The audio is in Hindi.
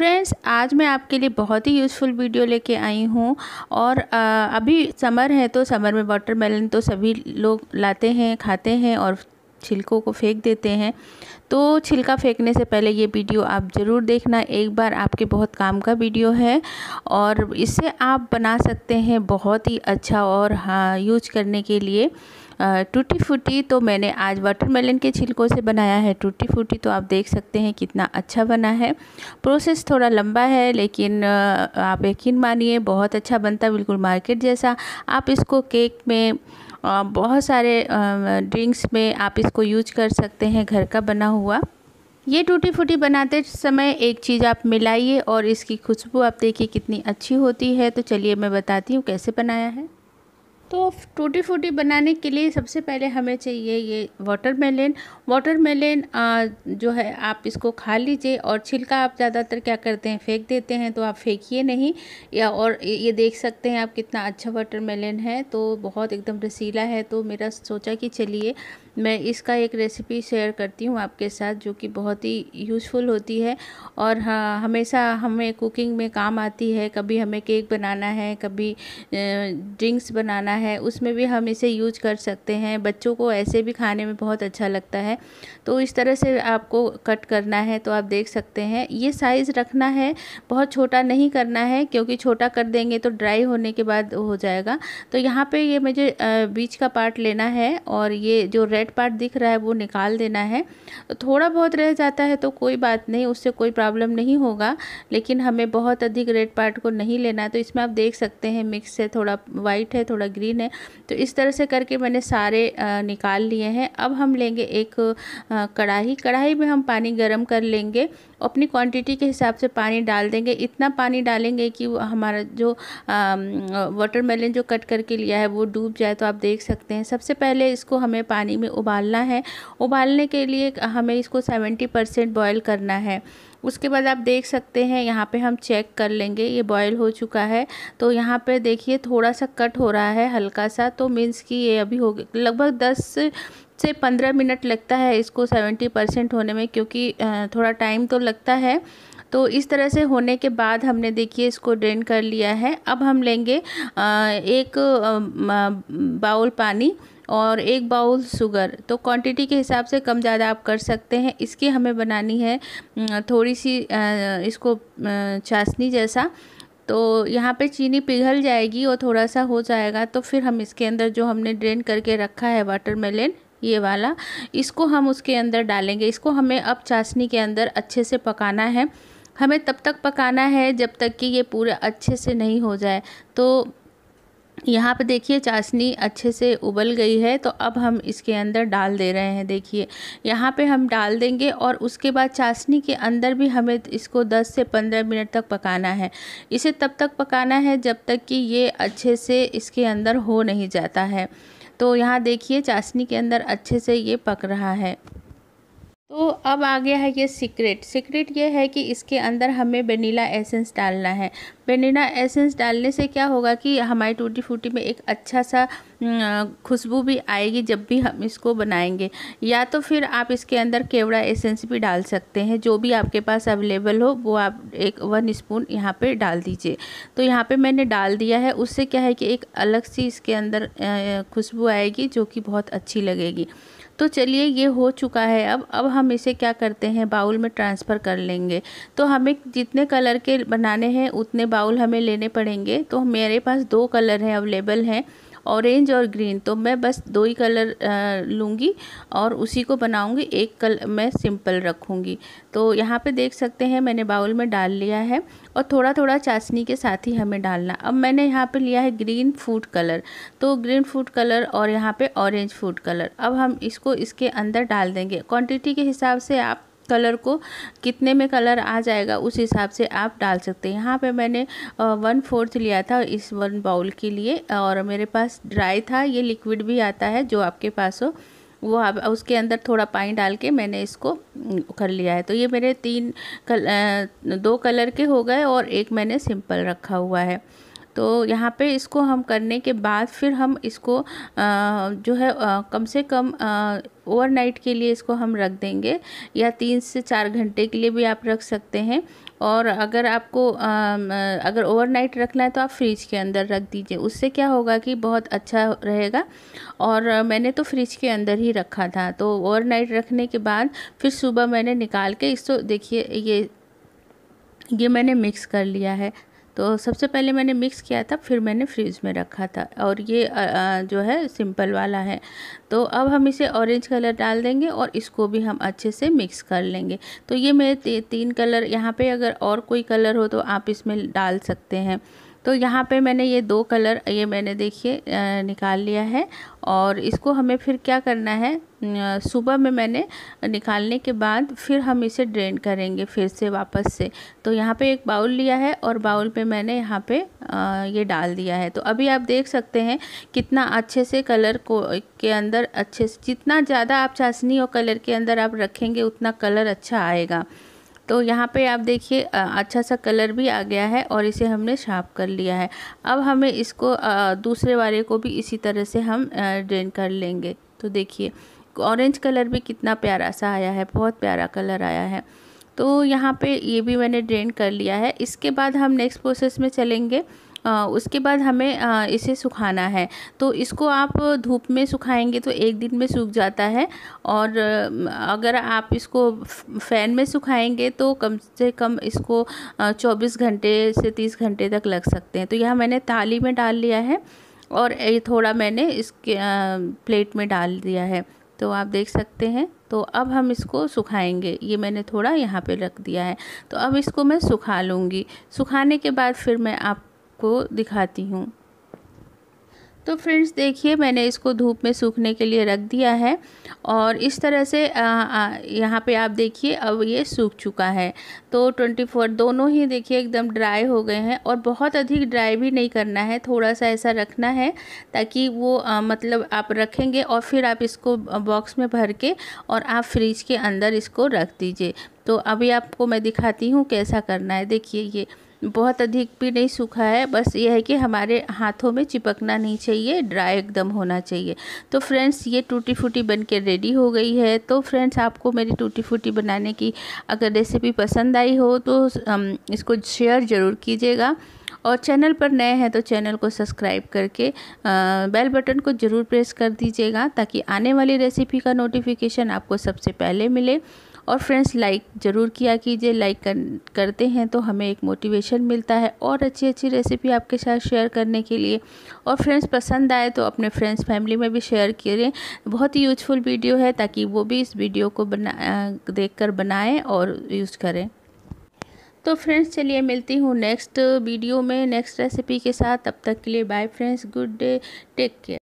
फ्रेंड्स आज मैं आपके लिए बहुत ही यूज़फुल वीडियो लेके आई हूँ और आ, अभी समर है तो समर में वाटरमेलन तो सभी लोग लाते हैं खाते हैं और छिलकों को फेंक देते हैं तो छिलका फेंकने से पहले ये वीडियो आप ज़रूर देखना एक बार आपके बहुत काम का वीडियो है और इससे आप बना सकते हैं बहुत ही अच्छा और हाँ यूज करने के लिए टूटी फूटी तो मैंने आज वाटरमेलन के छिलकों से बनाया है टूटी फूटी तो आप देख सकते हैं कितना अच्छा बना है प्रोसेस थोड़ा लंबा है लेकिन आप यकीन मानिए बहुत अच्छा बनता है बिल्कुल मार्केट जैसा आप इसको केक में बहुत सारे ड्रिंक्स में आप इसको यूज कर सकते हैं घर का बना हुआ ये टूटी फूटी बनाते समय एक चीज़ आप मिलाइए और इसकी खुशबू आप देखिए कितनी अच्छी होती है तो चलिए मैं बताती हूँ कैसे बनाया है तो टूटी फूटी बनाने के लिए सबसे पहले हमें चाहिए ये वाटर मेलन वाटर मेलन जो है आप इसको खा लीजिए और छिलका आप ज़्यादातर क्या करते हैं फेंक देते हैं तो आप फेंकिए नहीं या और ये देख सकते हैं आप कितना अच्छा वाटर मेलन है तो बहुत एकदम रसीला है तो मेरा सोचा कि चलिए मैं इसका एक रेसिपी शेयर करती हूँ आपके साथ जो कि बहुत ही यूज़फुल होती है और हाँ हमेशा हमें कुकिंग में काम आती है कभी हमें केक बनाना है कभी ड्रिंक्स बनाना है उसमें भी हम इसे यूज कर सकते हैं बच्चों को ऐसे भी खाने में बहुत अच्छा लगता है तो इस तरह से आपको कट करना है तो आप देख सकते हैं ये साइज़ रखना है बहुत छोटा नहीं करना है क्योंकि छोटा कर देंगे तो ड्राई होने के बाद हो जाएगा तो यहाँ पर ये मुझे बीच का पार्ट लेना है और ये जो रेड रेड पार्ट दिख रहा है वो निकाल देना है थोड़ा बहुत रह जाता है तो कोई बात नहीं उससे कोई प्रॉब्लम नहीं होगा लेकिन हमें बहुत अधिक रेड पार्ट को नहीं लेना है तो इसमें आप देख सकते हैं मिक्स है थोड़ा वाइट है थोड़ा ग्रीन है तो इस तरह से करके मैंने सारे निकाल लिए हैं अब हम लेंगे एक कढ़ाई कढ़ाई में हम पानी गर्म कर लेंगे अपनी क्वांटिटी के हिसाब से पानी डाल देंगे इतना पानी डालेंगे कि हमारा जो वाटरमेलन जो कट करके लिया है वो डूब जाए तो आप देख सकते हैं सबसे पहले इसको हमें पानी में उबालना है उबालने के लिए हमें इसको 70 परसेंट बॉयल करना है उसके बाद आप देख सकते हैं यहाँ पे हम चेक कर लेंगे ये बॉयल हो चुका है तो यहाँ पे देखिए थोड़ा सा कट हो रहा है हल्का सा तो मीन्स कि ये अभी हो लगभग दस से पंद्रह मिनट लगता है इसको सेवेंटी परसेंट होने में क्योंकि थोड़ा टाइम तो लगता है तो इस तरह से होने के बाद हमने देखिए इसको ड्रेन कर लिया है अब हम लेंगे एक बाउल पानी और एक बाउल शुगर तो क्वांटिटी के हिसाब से कम ज़्यादा आप कर सकते हैं इसकी हमें बनानी है थोड़ी सी इसको चाशनी जैसा तो यहाँ पे चीनी पिघल जाएगी और थोड़ा सा हो जाएगा तो फिर हम इसके अंदर जो हमने ड्रेन करके रखा है वाटरमेलन ये वाला इसको हम उसके अंदर डालेंगे इसको हमें अब चाशनी के अंदर अच्छे से पकाना है हमें तब तक पकाना है जब तक कि ये पूरा अच्छे से नहीं हो जाए तो यहाँ पे देखिए चाशनी अच्छे से उबल गई है तो अब हम इसके अंदर डाल दे रहे हैं देखिए यहाँ पे हम डाल देंगे और उसके बाद चाशनी के अंदर भी हमें इसको 10 से 15 मिनट तक पकाना है इसे तब तक पकाना है जब तक कि ये अच्छे से इसके अंदर हो नहीं जाता है तो यहाँ देखिए चाशनी के अंदर अच्छे से ये पक रहा है तो अब आ गया है ये सीक्रेट सीक्रेट ये है कि इसके अंदर हमें वनीला एसेंस डालना है वनीला एसेंस डालने से क्या होगा कि हमारी टूटी फूटी में एक अच्छा सा खुशबू भी आएगी जब भी हम इसको बनाएंगे या तो फिर आप इसके अंदर केवड़ा एसेंस भी डाल सकते हैं जो भी आपके पास अवेलेबल हो वो आप एक वन स्पून यहाँ पर डाल दीजिए तो यहाँ पर मैंने डाल दिया है उससे क्या है कि एक अलग सी इसके अंदर खुशबू आएगी जो कि बहुत अच्छी लगेगी तो चलिए ये हो चुका है अब अब हम इसे क्या करते हैं बाउल में ट्रांसफ़र कर लेंगे तो हमें जितने कलर के बनाने हैं उतने बाउल हमें लेने पड़ेंगे तो मेरे पास दो कलर हैं अवेलेबल हैं ऑरेंज और ग्रीन तो मैं बस दो ही कलर लूँगी और उसी को बनाऊँगी एक कल मैं सिंपल रखूँगी तो यहाँ पे देख सकते हैं मैंने बाउल में डाल लिया है और थोड़ा थोड़ा चाशनी के साथ ही हमें डालना अब मैंने यहाँ पे लिया है ग्रीन फूड कलर तो ग्रीन फूड कलर और यहाँ पे ऑरेंज फूड कलर अब हम इसको इसके अंदर डाल देंगे क्वांटिटी के हिसाब से आप कलर को कितने में कलर आ जाएगा उस हिसाब से आप डाल सकते हैं यहाँ पे मैंने वन फोर्थ लिया था इस वन बाउल के लिए और मेरे पास ड्राई था ये लिक्विड भी आता है जो आपके पास हो वो आप उसके अंदर थोड़ा पानी डाल के मैंने इसको कर लिया है तो ये मेरे तीन कल, दो कलर के हो गए और एक मैंने सिंपल रखा हुआ है तो यहाँ पे इसको हम करने के बाद फिर हम इसको आ, जो है आ, कम से कम ओवरनाइट के लिए इसको हम रख देंगे या तीन से चार घंटे के लिए भी आप रख सकते हैं और अगर आपको आ, अगर ओवरनाइट रखना है तो आप फ्रिज के अंदर रख दीजिए उससे क्या होगा कि बहुत अच्छा रहेगा और मैंने तो फ्रिज के अंदर ही रखा था तो ओवरनाइट रखने के बाद फिर सुबह मैंने निकाल के इसको तो देखिए ये ये मैंने मिक्स कर लिया है तो सबसे पहले मैंने मिक्स किया था फिर मैंने फ्रिज में रखा था और ये जो है सिंपल वाला है तो अब हम इसे ऑरेंज कलर डाल देंगे और इसको भी हम अच्छे से मिक्स कर लेंगे तो ये मेरे तीन कलर यहाँ पे अगर और कोई कलर हो तो आप इसमें डाल सकते हैं तो यहाँ पे मैंने ये दो कलर ये मैंने देखिए निकाल लिया है और इसको हमें फिर क्या करना है सुबह में मैंने निकालने के बाद फिर हम इसे ड्रेन करेंगे फिर से वापस से तो यहाँ पे एक बाउल लिया है और बाउल पे मैंने यहाँ पे ये डाल दिया है तो अभी आप देख सकते हैं कितना अच्छे से कलर को के अंदर अच्छे से जितना ज़्यादा आप चाशनी और कलर के अंदर आप रखेंगे उतना कलर अच्छा आएगा तो यहाँ पे आप देखिए अच्छा सा कलर भी आ गया है और इसे हमने शार्प कर लिया है अब हमें इसको दूसरे वाले को भी इसी तरह से हम ड्रेन कर लेंगे तो देखिए ऑरेंज कलर भी कितना प्यारा सा आया है बहुत प्यारा कलर आया है तो यहाँ पे ये भी मैंने ड्रेन कर लिया है इसके बाद हम नेक्स्ट प्रोसेस में चलेंगे उसके बाद हमें इसे सुखाना है तो इसको आप धूप में सुखाएंगे तो एक दिन में सूख जाता है और अगर आप इसको फ़ैन में सुखाएंगे तो कम से कम इसको 24 घंटे से 30 घंटे तक लग सकते हैं तो यह मैंने थाली में डाल लिया है और ये थोड़ा मैंने इसके प्लेट में डाल दिया है तो आप देख सकते हैं तो अब हम इसको सुखाएंगे ये मैंने थोड़ा यहाँ पे रख दिया है तो अब इसको मैं सुखा लूँगी सुखाने के बाद फिर मैं आप आपको दिखाती हूँ तो फ्रेंड्स देखिए मैंने इसको धूप में सूखने के लिए रख दिया है और इस तरह से यहाँ पे आप देखिए अब ये सूख चुका है तो 24 दोनों ही देखिए एकदम ड्राई हो गए हैं और बहुत अधिक ड्राई भी नहीं करना है थोड़ा सा ऐसा रखना है ताकि वो आ, मतलब आप रखेंगे और फिर आप इसको बॉक्स में भर के और आप फ्रिज के अंदर इसको रख दीजिए तो अभी आपको मैं दिखाती हूँ कैसा करना है देखिए ये बहुत अधिक भी नहीं सूखा है बस यह है कि हमारे हाथों में चिपकना नहीं चाहिए ड्राई एकदम होना चाहिए तो फ्रेंड्स ये टूटी फूटी बन के रेडी हो गई है तो फ्रेंड्स आपको मेरी टूटी फूटी बनाने की अगर रेसिपी पसंद आई हो तो इसको शेयर ज़रूर कीजिएगा और चैनल पर नए हैं तो चैनल को सब्सक्राइब करके बेल बटन को ज़रूर प्रेस कर दीजिएगा ताकि आने वाली रेसिपी का नोटिफिकेशन आपको सबसे पहले मिले और फ्रेंड्स लाइक ज़रूर किया कीजिए लाइक कर, करते हैं तो हमें एक मोटिवेशन मिलता है और अच्छी अच्छी रेसिपी आपके साथ शेयर करने के लिए और फ्रेंड्स पसंद आए तो अपने फ्रेंड्स फैमिली में भी शेयर करें बहुत ही यूजफुल वीडियो है ताकि वो भी इस वीडियो को बना देख कर बनाएँ और यूज़ करें तो फ्रेंड्स चलिए मिलती हूँ नेक्स्ट वीडियो में नेक्स्ट रेसिपी के साथ तब तक के लिए bye friends good day take care